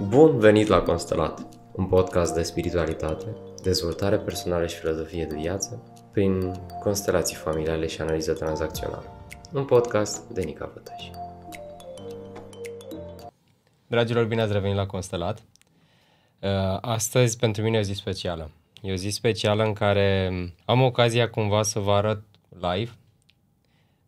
Bun venit la Constelat, un podcast de spiritualitate, dezvoltare personală și filozofie de viață prin constelații familiale și analiză tranzacțională. Un podcast de Nica Vătăș. Dragilor, bine ați revenit la Constelat. Uh, astăzi pentru mine e o zi specială. E o zi specială în care am ocazia cumva să vă arăt live,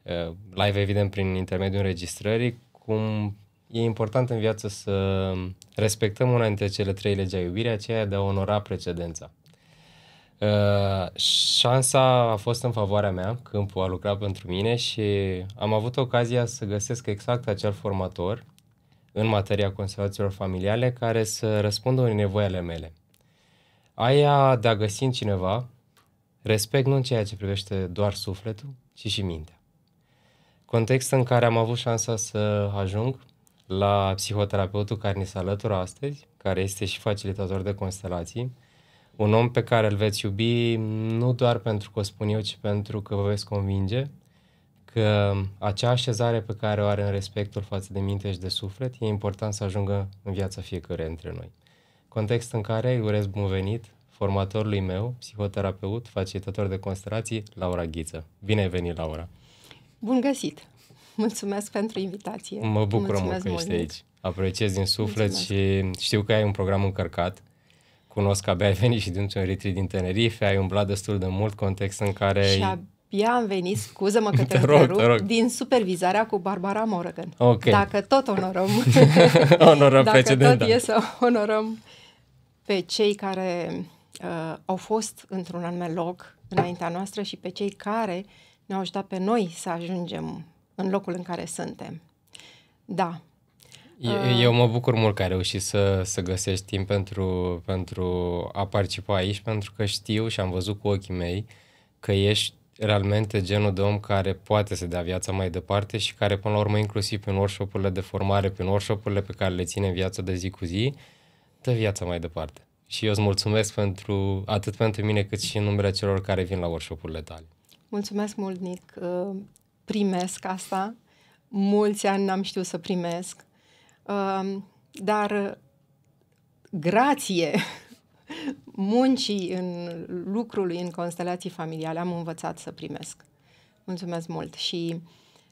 uh, live evident prin intermediul înregistrării, cum e important în viață să respectăm una dintre cele trei legi a iubirii, aceea de a onora precedența. Uh, șansa a fost în favoarea mea, câmpul a lucrat pentru mine și am avut ocazia să găsesc exact acel formator în materia constelațiilor familiale care să răspundă unei nevoi ale mele. Aia de a găsi în cineva respect nu în ceea ce privește doar sufletul, ci și mintea. Context în care am avut șansa să ajung la psihoterapeutul care ni se alătură astăzi, care este și facilitator de constelații, un om pe care îl veți iubi nu doar pentru că o spun eu, ci pentru că vă veți convinge că acea așezare pe care o are în respectul față de minte și de suflet e important să ajungă în viața fiecare dintre noi. Context în care îi urez bun venit formatorului meu, psihoterapeut, facilitator de constelații, Laura Ghiță. Bine ai venit, Laura! Bun găsit! Mulțumesc pentru invitație. Mă bucur Mulțumesc mult că ești mult. aici. Apreciez din suflet Mulțumesc. și știu că ai un program încărcat. Cunosc că abia ai venit și dintr-un retreat din Tenerife, ai umblat destul de mult context în care... Și abia am venit, scuză-mă că te, te, rog, te rog. din supervizarea cu Barbara Morgan. Okay. Dacă tot onorăm, onorăm dacă precedent, tot da. e să onorăm pe cei care uh, au fost într-un anume loc înaintea noastră și pe cei care ne-au ajutat pe noi să ajungem în locul în care suntem. Da. Uh. Eu mă bucur mult că ai reușit să, să găsești timp pentru, pentru a participa aici, pentru că știu și am văzut cu ochii mei că ești realmente genul de om care poate să dea viața mai departe și care până la urmă inclusiv prin workshop-urile de formare, prin workshop-urile pe care le ține viața de zi cu zi, dă viața mai departe. Și eu îți mulțumesc pentru, atât pentru mine cât și în numele celor care vin la workshop-urile tale. Mulțumesc mult, Nic. Uh, primesc asta. Mulți ani n-am știut să primesc. Um, dar grație muncii în lucrului în constelații familiale am învățat să primesc. Mulțumesc mult și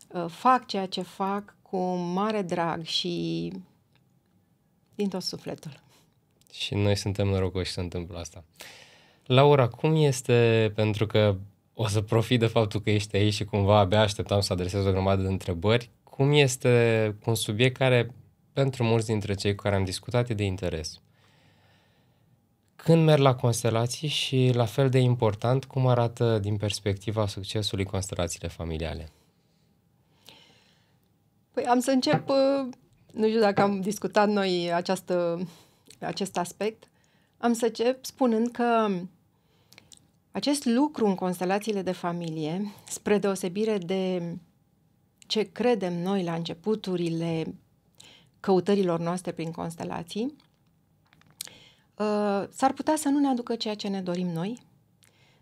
uh, fac ceea ce fac cu mare drag și din tot sufletul. Și noi suntem norocoși să întâmplă asta. Laura, cum este, pentru că o să profit de faptul că ești aici și cumva abia așteptam să adresez o grămadă de întrebări. Cum este un subiect care pentru mulți dintre cei cu care am discutat e de interes? Când merg la constelații și la fel de important, cum arată din perspectiva succesului constelațiile familiale? Păi am să încep, uh, nu știu dacă am discutat noi această, acest aspect, am să încep spunând că acest lucru în constelațiile de familie, spre deosebire de ce credem noi la începuturile căutărilor noastre prin constelații, ă, s-ar putea să nu ne aducă ceea ce ne dorim noi,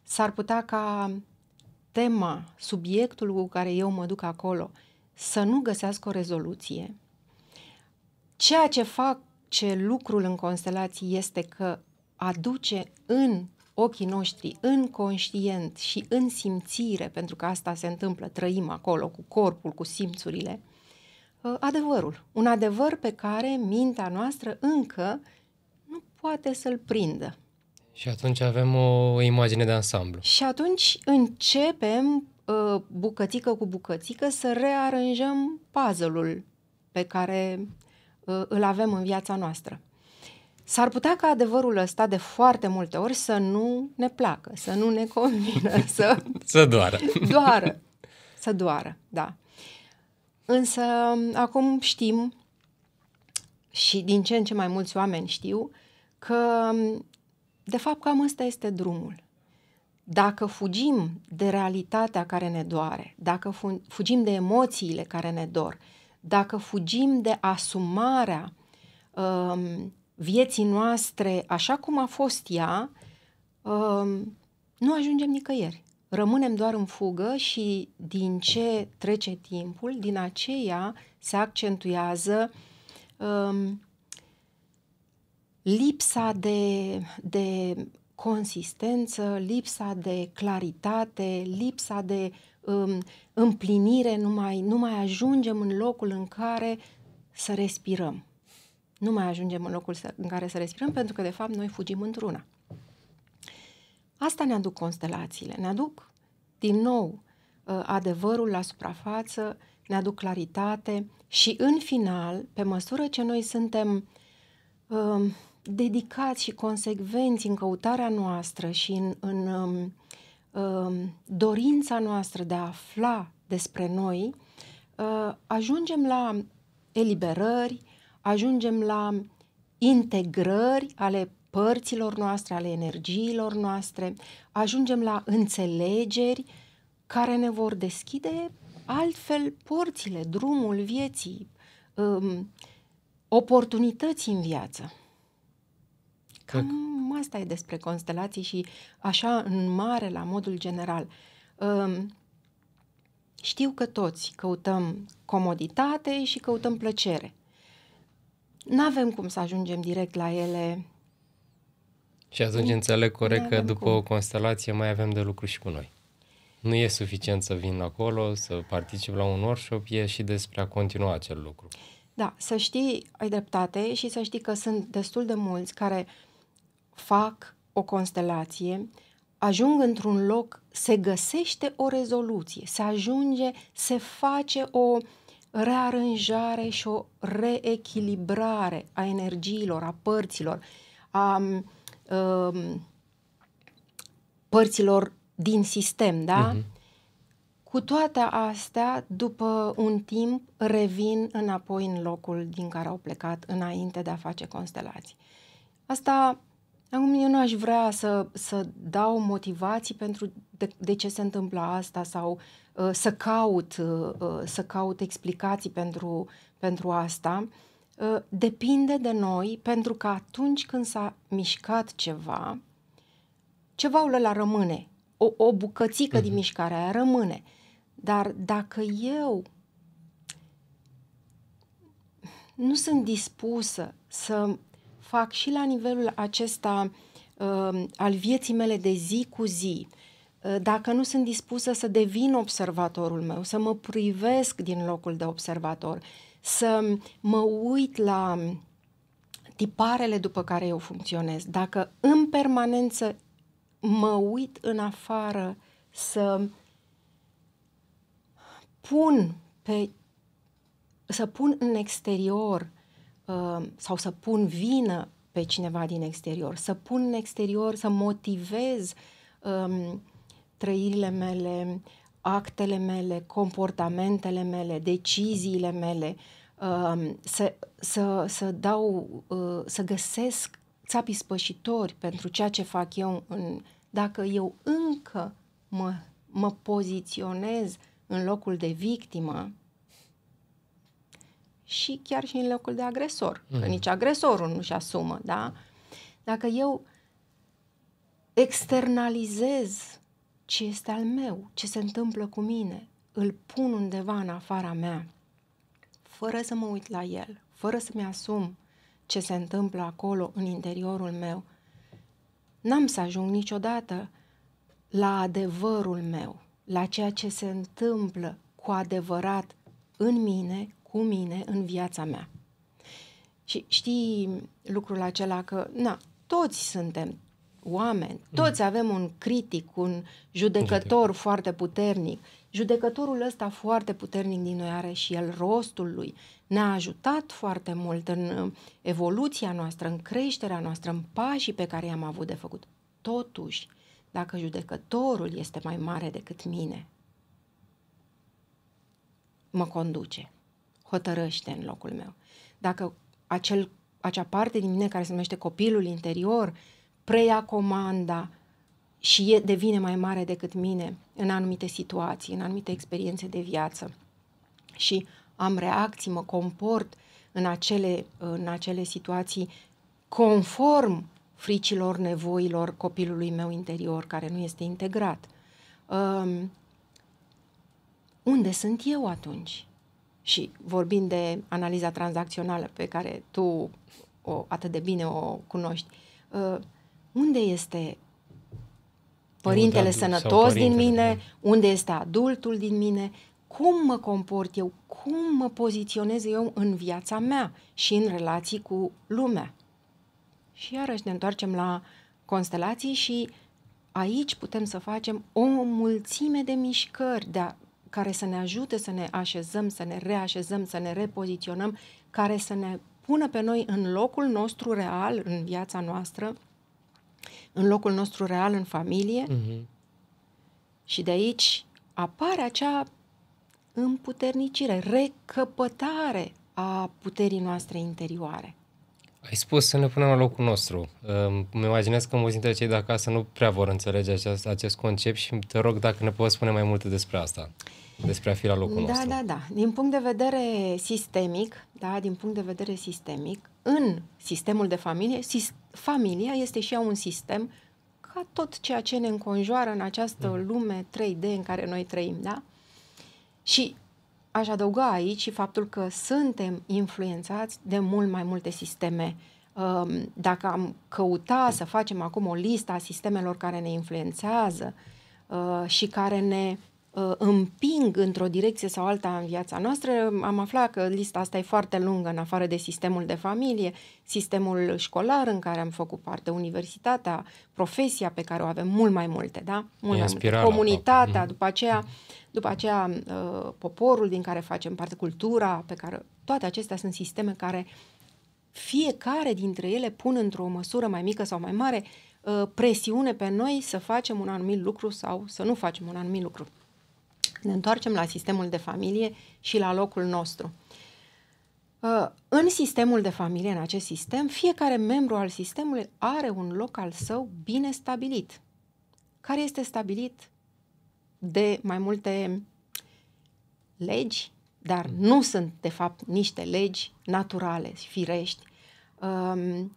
s-ar putea ca tema, subiectul cu care eu mă duc acolo, să nu găsească o rezoluție. Ceea ce fac ce lucrul în constelații este că aduce în ochii noștri în conștient și în simțire, pentru că asta se întâmplă, trăim acolo cu corpul, cu simțurile, uh, adevărul. Un adevăr pe care mintea noastră încă nu poate să-l prindă. Și atunci avem o imagine de ansamblu. Și atunci începem uh, bucățică cu bucățică să rearanjăm puzzle-ul pe care uh, îl avem în viața noastră. S-ar putea ca adevărul ăsta de foarte multe ori să nu ne placă, să nu ne convină, să... să doară. Doară. Să doară, da. Însă acum știm și din ce în ce mai mulți oameni știu că de fapt cam ăsta este drumul. Dacă fugim de realitatea care ne doare, dacă fugim de emoțiile care ne dor, dacă fugim de asumarea um, vieții noastre, așa cum a fost ea, um, nu ajungem nicăieri. Rămânem doar în fugă și din ce trece timpul, din aceea se accentuează um, lipsa de, de consistență, lipsa de claritate, lipsa de um, împlinire, nu mai, nu mai ajungem în locul în care să respirăm nu mai ajungem în locul în care să respirăm, pentru că, de fapt, noi fugim într-una. Asta ne aduc constelațiile, ne aduc din nou uh, adevărul la suprafață, ne aduc claritate și, în final, pe măsură ce noi suntem uh, dedicați și consecvenți în căutarea noastră și în, în um, um, dorința noastră de a afla despre noi, uh, ajungem la eliberări, ajungem la integrări ale părților noastre, ale energiilor noastre, ajungem la înțelegeri care ne vor deschide altfel porțile, drumul vieții, um, oportunități în viață. Cam Dacă. asta e despre constelații și așa în mare, la modul general. Um, știu că toți căutăm comoditate și căutăm plăcere. Nu avem cum să ajungem direct la ele. Și atunci înțeleg corect că după cum. o constelație mai avem de lucru și cu noi. Nu e suficient să vin acolo, să particip la un workshop, e și despre a continua acel lucru. Da, să știi, ai dreptate și să știi că sunt destul de mulți care fac o constelație, ajung într-un loc, se găsește o rezoluție, se ajunge, se face o, uh, rearanjare și o reechilibrare a energiilor, a părților, a um, um părților din sistem, da? Uh-huh. Cu toate astea, după un timp, revin înapoi în locul din care au plecat înainte de a face constelații. Asta Acum eu nu aș vrea să, să dau motivații pentru de, de ce se întâmplă asta sau uh, să, caut, uh, uh, să caut explicații pentru, pentru asta. Uh, depinde de noi pentru că atunci când s-a mișcat ceva, ceva la rămâne. O, o bucățică uh-huh. din mhm. mișcarea aia rămâne. Dar dacă eu nu sunt dispusă să fac și la nivelul acesta um, al vieții mele de zi cu zi, uh, dacă nu sunt dispusă să devin observatorul meu, să mă privesc din locul de observator, să mă uit la tiparele după care eu funcționez, dacă în permanență mă uit în afară să pun pe să pun în exterior Uh, sau să pun vină pe cineva din exterior, să pun în exterior, să motivez um, trăirile mele, actele mele, comportamentele mele, deciziile mele, um, să, să, să dau, uh, să găsesc țapii spășitori pentru ceea ce fac eu, în, dacă eu încă mă, mă poziționez în locul de victimă, și chiar și în locul de agresor, mm-hmm. că mhm. nici agresorul nu-și asumă, da? Dacă eu externalizez ce este al meu, ce se întâmplă cu mine, îl pun undeva în afara mea, fără să mă uit la el, fără să-mi asum ce se întâmplă acolo în interiorul meu, n-am să ajung niciodată la adevărul meu, la ceea ce se întâmplă cu adevărat în mine, cu mine în viața mea. Și știi lucrul acela că, na, toți suntem oameni, mm. toți mm. avem un critic, un judecător Judec. foarte puternic. Judecătorul ăsta foarte puternic din noi are și el rostul lui. Ne-a ajutat foarte mult în uh, evoluția noastră, în creșterea noastră, în pașii pe care i-am avut de făcut. Totuși, dacă judecătorul este mai mare decât mine, mă conduce hotărăște în locul meu. Dacă acel, acea parte din mine care se numește copilul interior preia comanda și e, devine mai mare decât mine în anumite situații, în anumite experiențe de viață și am reacții, mă comport în acele, în acele situații conform fricilor, nevoilor copilului meu interior care nu este integrat. Um, unde sunt eu atunci? și vorbind de analiza tranzacțională pe care tu o, atât de bine o cunoști, uh, unde este părintele adult, sănătos părintele, din mine, da. unde este adultul din mine, cum mă comport eu, cum mă poziționez eu în viața mea și în relații cu lumea. Și iarăși ne întoarcem la constelații și aici putem să facem o mulțime de mișcări, de a care să ne ajute să ne așezăm, să ne reașezăm, să ne repoziționăm, care să ne pună pe noi în locul nostru real în viața noastră, în locul nostru real în familie. Mm-hmm. Și de aici apare acea împuternicire, recăpătare a puterii noastre interioare. Ai spus să ne punem în locul nostru. Îmi uh, imaginez că mulți dintre cei de acasă nu prea vor înțelege acest, acest concept și te rog dacă ne poți spune mai multe despre asta. Uh, despre a fi la locul da, nostru. Da, da, da. Din punct de vedere sistemic, da, din punct de vedere sistemic, în sistemul de familie, sis- familia este și ea un sistem ca tot ceea ce ne înconjoară în această mm. lume 3D în care noi trăim, da? Și aș adăuga aici și faptul că suntem influențați de mult mai multe sisteme. Um, dacă am căuta să facem acum o listă a sistemelor care ne influențează uh, și care ne Uh, împing într-o direcție sau alta în viața noastră. Am aflat că lista asta e foarte lungă, în afară de sistemul de familie, sistemul școlar în care am făcut parte, universitatea, profesia pe care o avem, mult mai multe, da? Mult mai multe. Comunitatea, mm-hmm. după aceea, după aceea uh, poporul din care facem parte, cultura pe care... Toate acestea sunt sisteme care fiecare dintre ele pun într-o măsură mai mică sau mai mare uh, presiune pe noi să facem un anumit lucru sau să nu facem un anumit lucru. Ne întoarcem la sistemul de familie și la locul nostru. Uh, în sistemul de familie, în acest sistem, fiecare membru al sistemului are un loc al său bine stabilit, care este stabilit de mai multe legi, dar nu sunt, de fapt, niște legi naturale, firești. Um,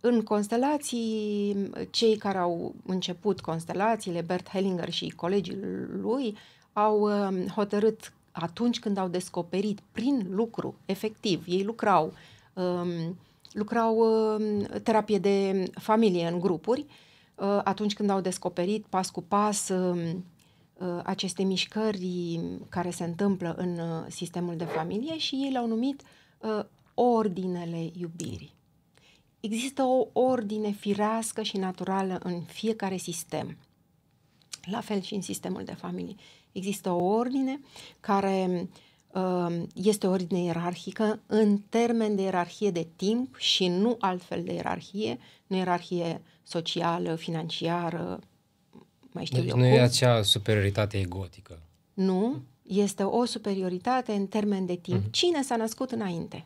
în constelații, cei care au început constelațiile, Bert Hellinger și colegii lui, au um, hotărât atunci când au descoperit prin lucru, efectiv, ei lucrau, um, lucrau um, terapie de familie în grupuri, uh, atunci când au descoperit pas cu pas uh, aceste mișcări care se întâmplă în uh, sistemul de familie și ei le-au numit ordinele iubirii. Există o ordine firească și naturală în fiecare sistem, la fel și în sistemul de familie. Există o ordine care um, este o ordine ierarhică în termen de ierarhie de timp și nu altfel de ierarhie, nu ierarhie socială, financiară, mai știu deci eu nu cum. e acea superioritate egotică. Nu, este o superioritate în termen de timp. Uh-huh. Cine s-a născut înainte?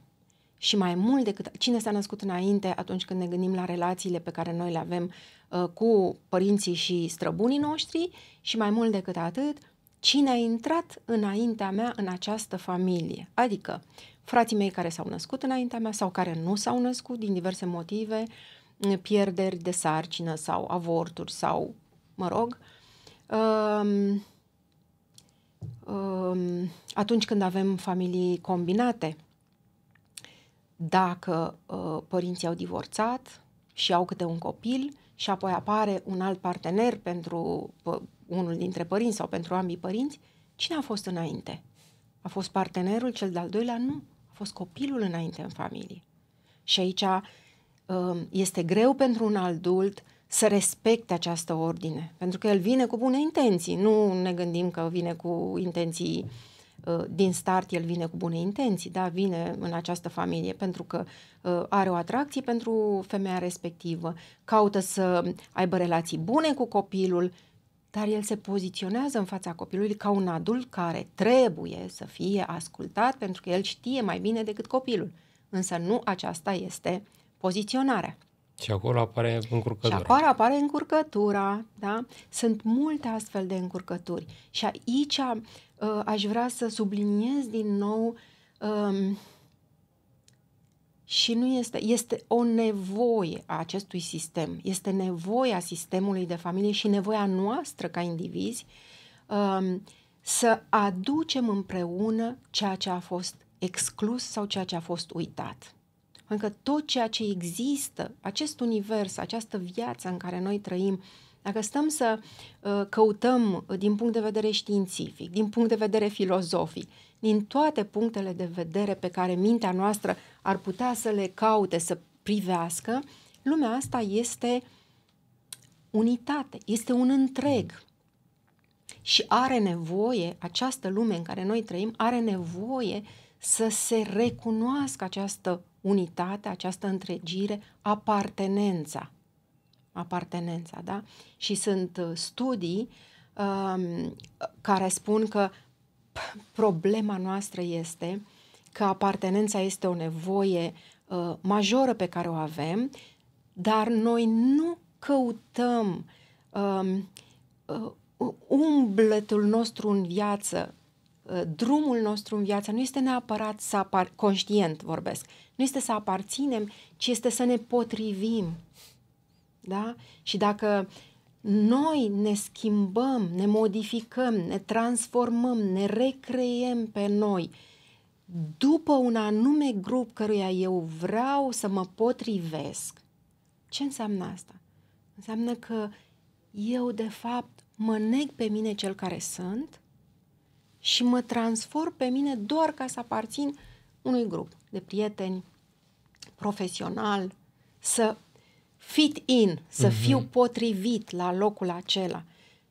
Și mai mult decât cine s-a născut înainte atunci când ne gândim la relațiile pe care noi le avem uh, cu părinții și străbunii noștri și mai mult decât atât, cine a intrat înaintea mea în această familie. Adică frații mei care s-au născut înaintea mea sau care nu s-au născut din diverse motive, pierderi de sarcină sau avorturi sau, mă rog, um, um, atunci când avem familii combinate, dacă uh, părinții au divorțat și au câte un copil și apoi apare un alt partener pentru unul dintre părinți sau pentru ambii părinți, cine a fost înainte? A fost partenerul cel de-al doilea? Nu. A fost copilul înainte în familie. Și aici um, este greu pentru un adult să respecte această ordine, pentru că el vine cu bune intenții. Nu ne gândim că vine cu intenții uh, din start, el vine cu bune intenții, da, vine în această familie pentru că uh, are o atracție pentru femeia respectivă, caută să aibă relații bune cu copilul dar el se poziționează în fața copilului ca un adult care trebuie să fie ascultat pentru că el știe mai bine decât copilul. Însă nu aceasta este poziționarea. Și acolo apare încurcătura. Și acolo apare încurcătura, da? Sunt multe astfel de încurcături. Și aici uh, aș vrea să subliniez din nou um, și nu este, este o nevoie a acestui sistem, este nevoia sistemului de familie și nevoia noastră ca indivizi um, să aducem împreună ceea ce a fost exclus sau ceea ce a fost uitat. Pentru că tot ceea ce există, acest univers, această viață în care noi trăim, dacă stăm să uh, căutăm din punct de vedere științific, din punct de vedere filozofic, din toate punctele de vedere pe care mintea noastră ar putea să le caute, să privească, lumea asta este unitate, este un întreg. Și are nevoie, această lume în care noi trăim, are nevoie să se recunoască această unitate, această întregire, apartenența. Apartenența, da? Și sunt uh, studii um, care spun că problema noastră este că apartenența este o nevoie uh, majoră pe care o avem, dar noi nu căutăm um, uh, uh, umblătul nostru în viață, uh, drumul nostru în viață, nu este neapărat să apar, conștient vorbesc, nu este să aparținem, ci este să ne potrivim. Da? Și dacă noi ne schimbăm, ne modificăm, ne transformăm, ne recreiem pe noi după un anume grup căruia eu vreau să mă potrivesc. Ce înseamnă asta? Înseamnă că eu, de fapt, mă neg pe mine cel care sunt și mă transform pe mine doar ca să aparțin unui grup de prieteni, profesional, să fit in, să uh-huh. fiu potrivit la locul acela.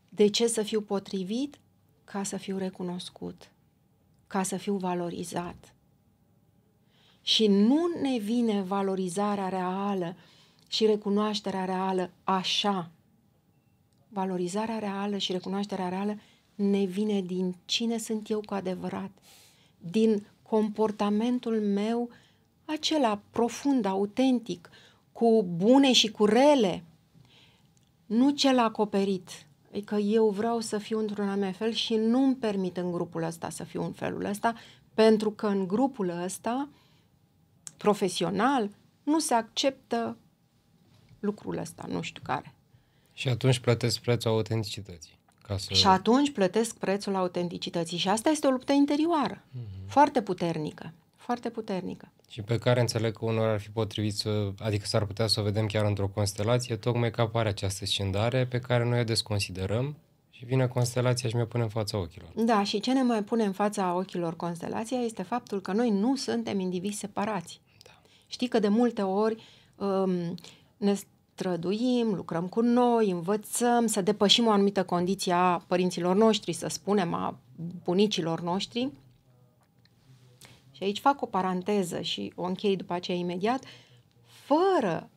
De ce să fiu potrivit? Ca să fiu recunoscut, ca să fiu valorizat. Și nu ne vine valorizarea reală și recunoașterea reală așa. Valorizarea reală și recunoașterea reală ne vine din cine sunt eu cu adevărat, din comportamentul meu acela profund, autentic, uh, cu bune și cu rele, nu cel acoperit. Adică eu vreau să fiu într-un anume fel și nu îmi permit în grupul ăsta să fiu în felul ăsta, pentru că în grupul ăsta, profesional, nu se acceptă lucrul ăsta, nu știu care. Și atunci plătesc prețul autenticității. Ca să... Și atunci plătesc prețul autenticității. Și asta este o luptă interioară, mm-hmm. foarte puternică, foarte puternică și pe care înțeleg că unor ar fi potrivit să, adică s-ar putea să o vedem chiar într-o constelație, tocmai că apare această scindare pe care noi o desconsiderăm și vine constelația și mi-o pune în fața ochilor. Da, și ce ne mai pune în fața ochilor constelația este faptul că noi nu suntem indivizi separați. Da. Știi că de multe ori um, ne străduim, lucrăm cu noi, învățăm să depășim o anumită condiție a părinților noștri, să spunem, a bunicilor noștri, și aici fac o paranteză și o închei după aceea imediat, fără,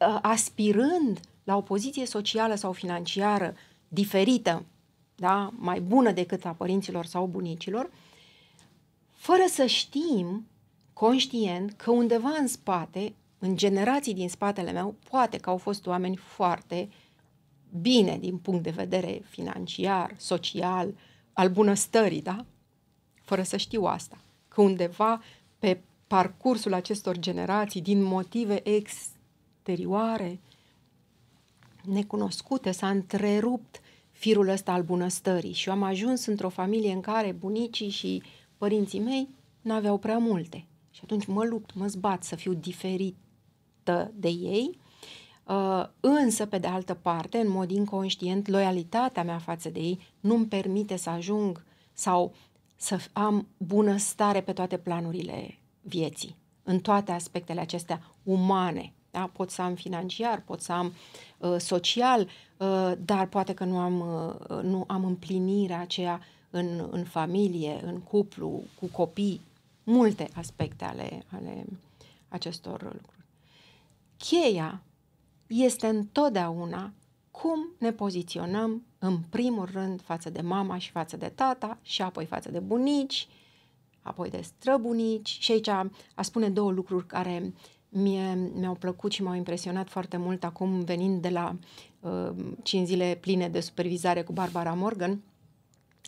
ă, aspirând la o poziție socială sau financiară diferită, da, mai bună decât a părinților sau bunicilor, fără să știm conștient că undeva în spate, în generații din spatele meu, poate că au fost oameni foarte bine din punct de vedere financiar, social, al bunăstării, da? Fără să știu asta că undeva pe parcursul acestor generații, din motive exterioare, necunoscute, s-a întrerupt firul ăsta al bunăstării și eu am ajuns într-o familie în care bunicii și părinții mei nu aveau prea multe. Și atunci mă lupt, mă zbat să fiu diferită de ei, uh, însă, pe de altă parte, în mod inconștient, loialitatea mea față de ei nu-mi permite să ajung sau să am bunăstare pe toate planurile vieții, în toate aspectele acestea umane. Da? Pot să am financiar, pot să am uh, social, uh, dar poate că nu am, uh, nu am împlinirea aceea în, în familie, în cuplu, cu copii, multe aspecte ale, ale acestor lucruri. Cheia este întotdeauna cum ne poziționăm în primul rând față de mama și față de tata și apoi față de bunici, apoi de străbunici și aici a, a spune două lucruri care mie mi-au plăcut și m-au impresionat foarte mult acum venind de la uh, 5 zile pline de supervizare cu Barbara Morgan.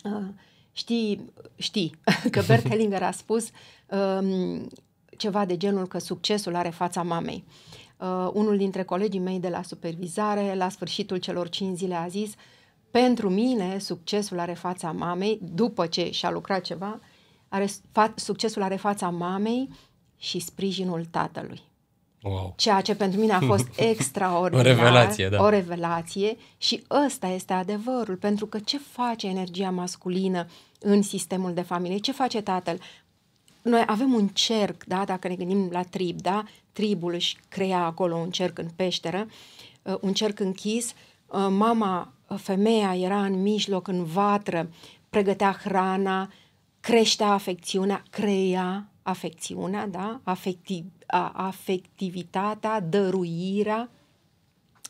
Uh, știi, știi că Bert Hellinger a spus uh, ceva de genul că succesul are fața mamei. Uh, unul dintre colegii mei de la supervizare, la sfârșitul celor 5 zile, a zis uh, pentru mine, succesul are fața mamei, după ce și-a lucrat ceva, are, fa- succesul are fața mamei și sprijinul tatălui. Wow. Ceea ce pentru mine a fost extraordinar. o revelație, da. O revelație și ăsta este adevărul, pentru că ce face energia masculină în sistemul de familie? Ce face tatăl? Noi avem un cerc, da, dacă ne gândim la trib, da? Tribul își crea acolo un cerc în peșteră, uh, un cerc închis Uh, mama, uh, femeia era în mijloc, în vatră, pregătea hrana, creștea afecțiunea, creia afecțiunea, da? Afectiv, a, afectivitatea, dăruirea,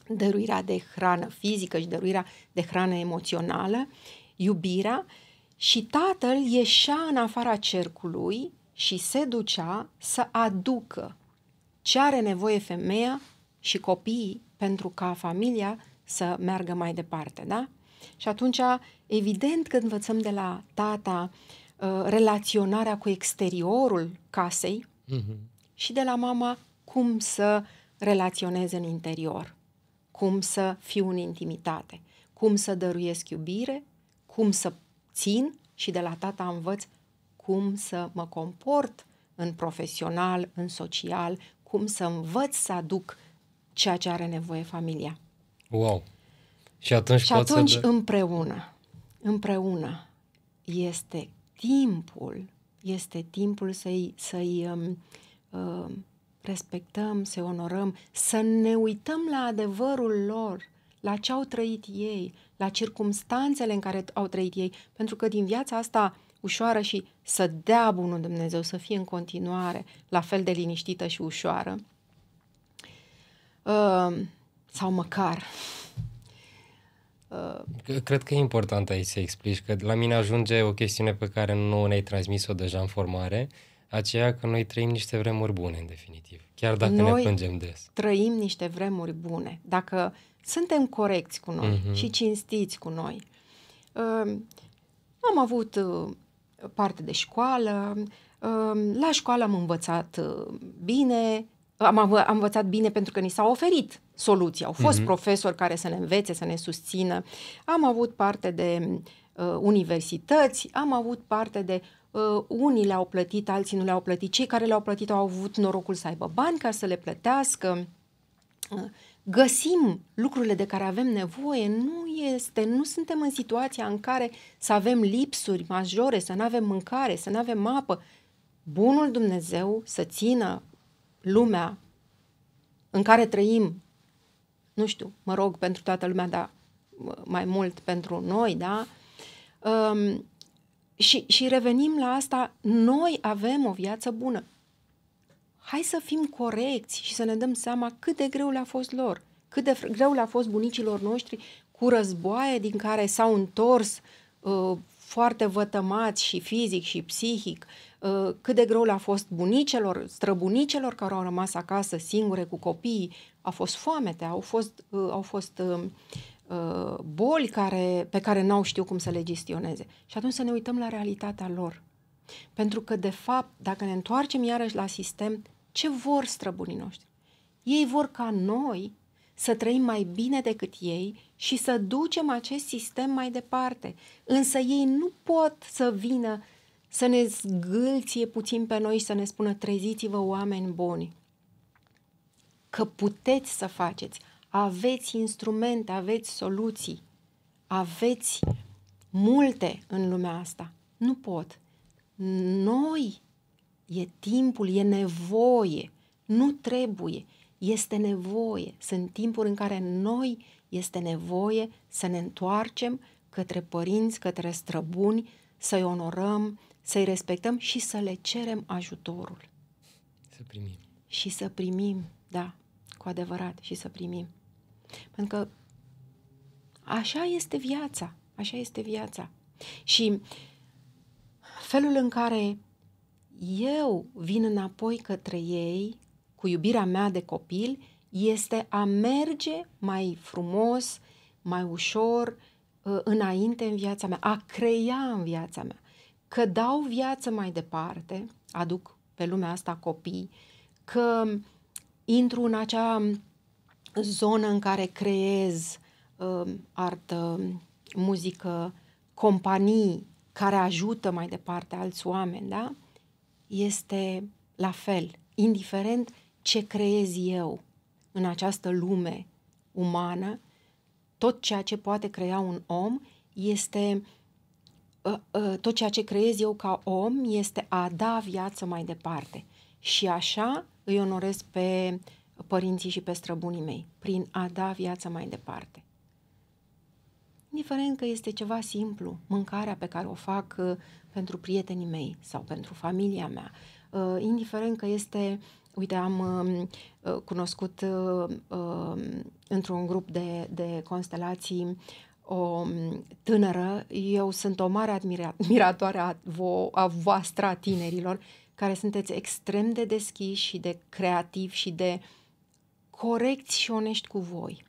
dăruirea de hrană fizică și dăruirea de hrană emoțională, iubirea și tatăl ieșea în afara cercului și se ducea să aducă ce are nevoie femeia și copiii pentru ca familia să meargă mai departe, da? Și atunci, evident că învățăm de la tata uh, relaționarea cu exteriorul casei uh-huh. și de la mama cum să relaționeze în interior, cum să fiu în intimitate, cum să dăruiesc iubire, cum să țin și de la tata învăț cum să mă comport în profesional, în social, cum să învăț să aduc ceea ce are nevoie familia. Wow! Și atunci, și atunci să... împreună, împreună este timpul, este timpul să-i, să-i uh, respectăm, să onorăm, să ne uităm la adevărul lor, la ce au trăit ei, la circumstanțele în care au trăit ei, pentru că din viața asta ușoară și să dea bunul Dumnezeu să fie în continuare la fel de liniștită și ușoară. Uh, sau măcar. Cred că e important aici să explici că la mine ajunge o chestiune pe care nu ne-ai transmis-o deja în formare, aceea că noi trăim niște vremuri bune, în definitiv, chiar dacă noi ne plângem des. trăim niște vremuri bune, dacă suntem corecți cu noi uh-huh. și cinstiți cu noi. Am avut uh, parte de școală, um, la școală am învățat uh, bine, am, am învățat bine pentru că ni s-a oferit soluții. Au fost uh-huh. profesori care să ne învețe, să ne susțină. Am avut parte de uh, universități, am avut parte de Uh, unii le-au plătit, alții nu le-au plătit. Cei care le-au plătit au avut norocul să aibă bani ca să le plătească. Uh, găsim lucrurile de care avem nevoie, nu este, nu suntem în situația în care să avem lipsuri majore, să nu avem mâncare, să nu avem apă. Bunul Dumnezeu să țină lumea în care trăim nu știu, mă rog pentru toată lumea, dar mai mult pentru noi, da? Um, și, și revenim la asta, noi avem o viață bună. Hai să fim corecți și să ne dăm seama cât de greu le-a fost lor, cât de greu le-a fost bunicilor noștri cu războaie din care s-au întors uh, foarte vătămați și fizic și psihic, uh, cât de greu le-a fost bunicelor, străbunicelor care au rămas acasă singure cu copiii, a fost foamete, au fost, uh, au fost uh, boli care, pe care n-au știut cum să le gestioneze. Și atunci să ne uităm la realitatea lor. Pentru că, de fapt, dacă ne întoarcem iarăși la sistem, ce vor străbunii noștri? Ei vor ca noi să trăim mai bine decât ei și să ducem acest sistem mai departe. Însă ei nu pot să vină să ne zgâlție puțin pe noi și să ne spună treziți-vă oameni buni, că puteți să faceți, aveți instrumente, aveți soluții, aveți multe în lumea asta. Nu pot. Noi e timpul, e nevoie, nu trebuie este nevoie, sunt timpuri în care noi este nevoie să ne întoarcem către părinți, către străbuni, să-i onorăm, să-i respectăm și să le cerem ajutorul. Să primim. Și să primim, da, cu adevărat, și să primim. Pentru că așa este viața, așa este viața. Și felul în care eu vin înapoi către ei, cu iubirea mea de copil este a merge mai frumos, mai ușor uh, înainte în viața mea, a crea în viața mea. Că dau viață mai departe, aduc pe lumea asta copii, că intru în acea zonă în care creez uh, artă, muzică, companii care ajută mai departe alți oameni, da? Este la fel, indiferent ce creez eu în această lume umană, tot ceea ce poate crea un om este ă, ă, tot ceea ce creez eu ca om este a da viață mai departe. Și așa îi onorez pe părinții și pe străbunii mei, prin a da viața mai departe. Indiferent că este ceva simplu, mâncarea pe care o fac ă, pentru prietenii mei sau pentru familia mea, indiferent că este Uite, am um, uh, cunoscut uh, um, într-un grup de, de constelații o um, tânără, eu sunt o mare admiratoare a, vo- a voastră, a tinerilor, care sunteți extrem de deschiși și de creativi și de corecți și onești cu voi.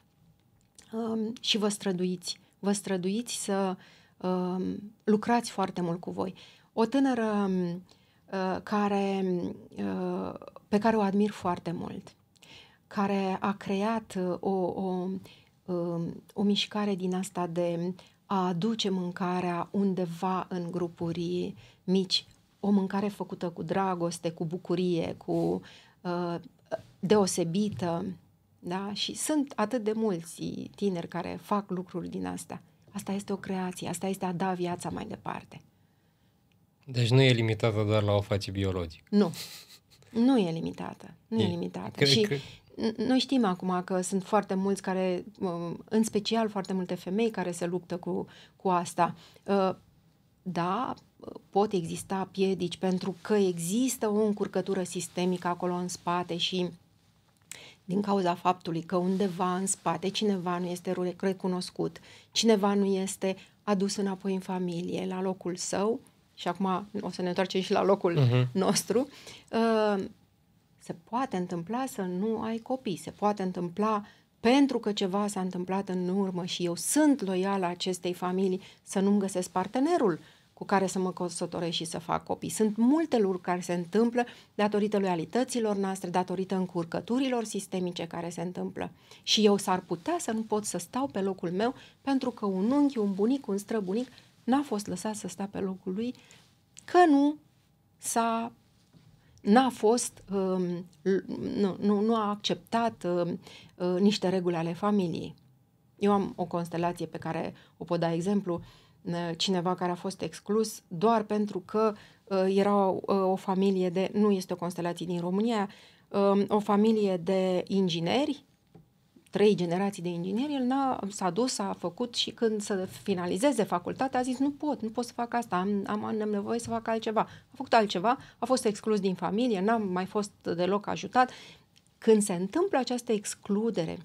Um, și vă străduiți, vă străduiți să um, lucrați foarte mult cu voi. O tânără Uh, care, uh, pe care o admir foarte mult, care a creat uh, o, o, um, o mișcare din asta de a aduce mâncarea undeva în grupuri mici, o mâncare făcută cu dragoste, cu bucurie, cu deosebită. Da? Și sunt atât de mulți tineri care fac lucruri din asta. Asta este o creație, asta este a da viața mai departe. Deci nu e limitată doar la o face biologic. Nu. Nu e limitată. Nu e, e limitată. Cred, și cred... noi știm acum că sunt foarte mulți care, um, în special foarte multe femei care se luptă cu, cu asta. Uh, da, pot exista piedici pentru că există o încurcătură sistemică acolo în spate și din cauza faptului că undeva în spate cineva nu este recunoscut, cineva nu este adus înapoi în familie, la locul său, și acum o să ne întoarcem și la locul uh-huh. nostru, uh, se poate întâmpla să nu ai copii, se poate întâmpla pentru că ceva s-a întâmplat în urmă și eu sunt loială acestei familii să nu-mi găsesc partenerul cu care să mă căsătoresc și să fac copii. Sunt multe lucruri care se întâmplă datorită loialităților noastre, datorită încurcăturilor sistemice care se întâmplă. Și eu s-ar putea să nu pot să stau pe locul meu pentru că un unchi, un bunic, un străbunic n-a fost lăsat să stea pe locul lui, că nu s-a n-a fost, um, nu, nu, nu a acceptat um, uh, niște reguli ale familiei. Eu am o constelație pe care o pot da exemplu, uh, cineva care a fost exclus doar pentru că uh, era o, o familie de, nu este o constelație din România, um, o familie de ingineri trei generații de ingineri, el n-a, s-a dus, a făcut și când să finalizeze facultatea a zis nu pot, nu pot să fac asta, am, am, am nevoie să fac altceva. A făcut altceva, a fost exclus din familie, n-a mai fost deloc ajutat. Când se întâmplă această excludere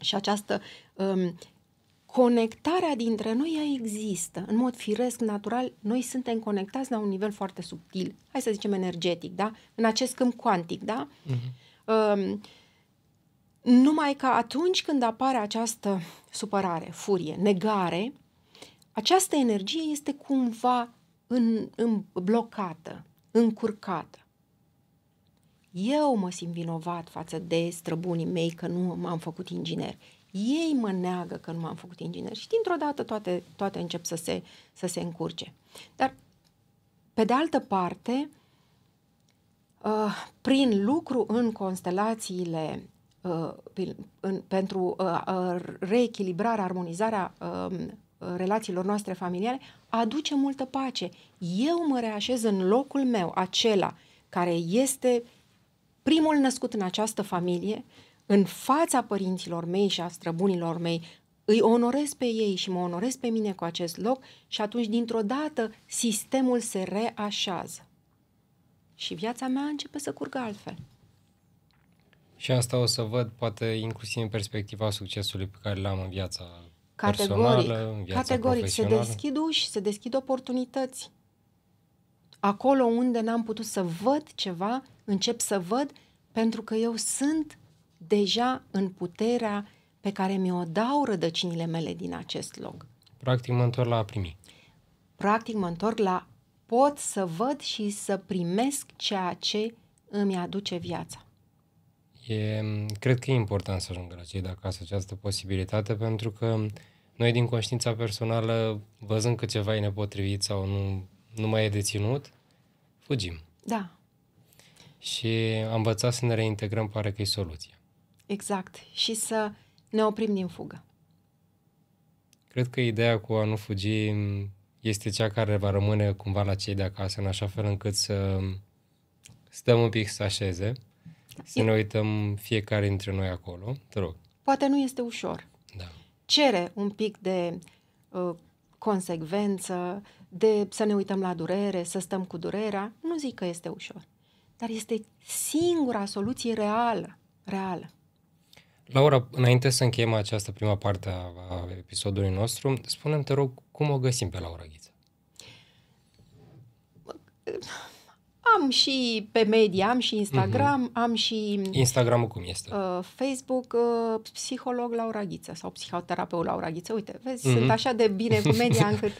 și această um, conectarea dintre noi ea există. În mod firesc, natural, noi suntem conectați la un nivel foarte subtil, hai să zicem energetic, da? În acest câmp cuantic, da? Uh-huh. Um, numai că atunci când apare această supărare, furie, negare, această energie este cumva în, în blocată, încurcată. Eu mă simt vinovat față de străbunii mei că nu m-am făcut inginer. Ei mă neagă că nu m-am făcut inginer și dintr-o dată toate, toate încep să se, să se încurce. Dar, pe de altă parte, uh, prin lucru în constelațiile Uh, pentru uh, reechilibrarea, armonizarea um, relațiilor noastre familiale, aduce multă pace. Eu mă reașez în locul meu, acela care este primul născut în această familie, în fața părinților mei și a străbunilor mei, îi onorez pe ei și mă onorez pe mine cu acest loc și atunci, dintr-o dată, sistemul se reașează. Și viața mea începe să curgă altfel. Și asta o să văd poate inclusiv în perspectiva succesului pe care l-am în viața categoric, personală, în viața Categoric, se deschid uși, se deschid oportunități. Acolo unde n-am putut să văd ceva, încep să văd pentru că eu sunt deja în puterea pe care mi-o dau rădăcinile mele din acest loc. Practic mă întorc la a primi. Practic mă întorc la pot să văd și să primesc ceea ce îmi aduce viața. E, cred că e important să ajungă la cei de acasă această posibilitate, pentru că noi din conștiința personală, văzând că ceva e nepotrivit sau nu, nu mai e deținut, fugim. Da. Și am învățat să ne reintegrăm, pare că e soluția. Exact. Și să ne oprim din fugă. Cred că ideea cu a nu fugi este cea care va rămâne cumva la cei de acasă, în așa fel încât să stăm un pic să așeze, să ne uităm fiecare dintre noi acolo, te rog. Poate nu este ușor. Da. Cere un pic de uh, consecvență, de să ne uităm la durere, să stăm cu durerea. Nu zic că este ușor, dar este singura soluție reală. reală. Laura, înainte să încheiem această prima parte a episodului nostru, spune-mi, te rog, cum o găsim pe Laura Ghiță? Am și pe media, am și Instagram, mm-hmm. am și... Instagram cum este? Uh, Facebook, uh, psiholog Laura Ghiță sau psihoterapeut Laura Ghiță. Uite, vezi, mm-hmm. sunt așa de bine cu media încât...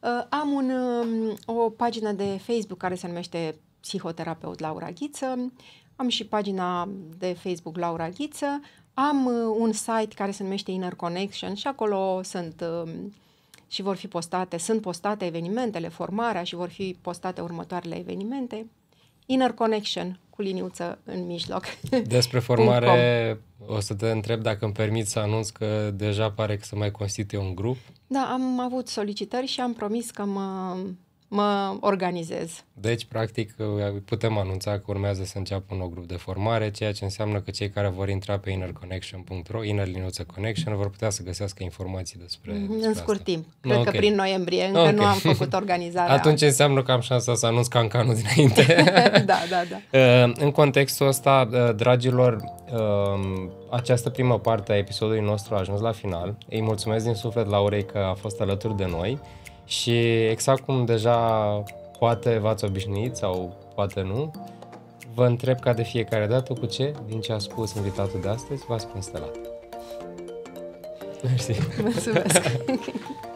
Uh, am un, uh, o pagină de Facebook care se numește Psihoterapeut Laura Ghiță, am și pagina de Facebook Laura Ghiță, am uh, un site care se numește Inner Connection și acolo sunt... Uh, și vor fi postate, sunt postate evenimentele, formarea și vor fi postate următoarele evenimente. Inner Connection cu liniuță în mijloc. Despre formare o să te întreb dacă îmi permit să anunț că deja pare că se mai constituie un grup. Da, am avut solicitări și am promis că mă mă organizez. Deci, practic, uh, putem anunța că urmează să înceapă un nou grup de formare, ceea ce înseamnă că cei care vor intra pe innerconnection.ro, inner connection, vor putea să găsească informații despre, mhm, despre În scurt asta. timp. Cred no, okay. că prin noiembrie, încă okay. nu am făcut organizarea. Atunci înseamnă că am șansa să anunț cancanul dinainte. da, da, da. Uh, în contextul ăsta, uh, dragilor, um, această primă parte a episodului nostru a ajuns la final. Îi mulțumesc din suflet Laurei că a fost alături de noi. Și exact cum deja poate v-ați obișnuit sau poate nu, vă întreb ca de fiecare dată cu ce din ce a spus invitatul de astăzi v-ați constelat. Mersi. Mulțumesc.